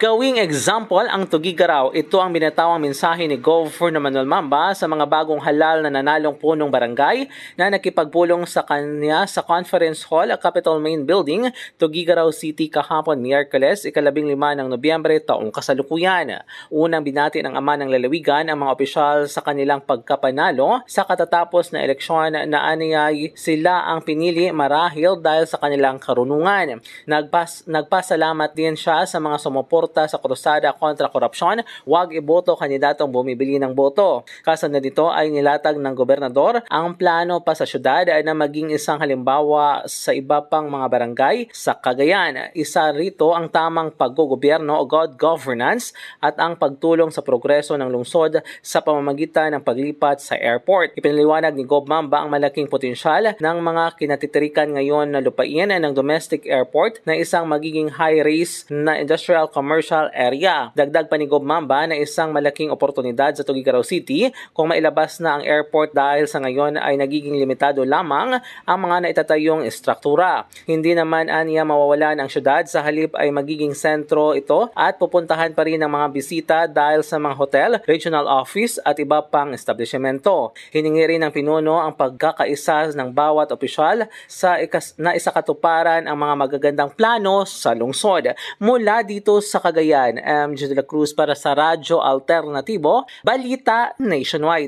Gawing example ang Tugigaraw, ito ang binatawang mensahe ni Governor Manuel Mamba sa mga bagong halal na nanalong punong barangay na nakipagpulong sa kanya sa Conference Hall at Capitol Main Building, Tugigaraw City kahapon Miyerkules, ikalabing lima ng Nobyembre taong kasalukuyan. Unang binati ng ama ng lalawigan ang mga opisyal sa kanilang pagkapanalo sa katatapos na eleksyon na aniyay sila ang pinili marahil dahil sa kanilang karunungan. Nagpas, nagpasalamat din siya sa mga sumuporta suporta sa krusada kontra korupsyon, huwag iboto kandidatong bumibili ng boto. Kasunod dito ay nilatag ng gobernador ang plano pa sa syudad na maging isang halimbawa sa iba pang mga barangay sa Cagayan. Isa rito ang tamang paggogobyerno o good governance at ang pagtulong sa progreso ng lungsod sa pamamagitan ng paglipat sa airport. Ipinaliwanag ni Gob Mamba ang malaking potensyal ng mga kinatitirikan ngayon na lupain ng domestic airport na isang magiging high-risk na industrial commercial commercial area. Dagdag pa ni Gob Mamba na isang malaking oportunidad sa Tugigaraw City kung mailabas na ang airport dahil sa ngayon ay nagiging limitado lamang ang mga naitatayong istruktura. Hindi naman aniya mawawalan ang syudad sa halip ay magiging sentro ito at pupuntahan pa rin ng mga bisita dahil sa mga hotel, regional office at iba pang establishmento. Hiningi rin ng pinuno ang pagkakaisa ng bawat opisyal sa ikas na isakatuparan ang mga magagandang plano sa lungsod. Mula dito sa Cagayan, M. De La Cruz para sa Radyo Alternatibo, Balita Nationwide.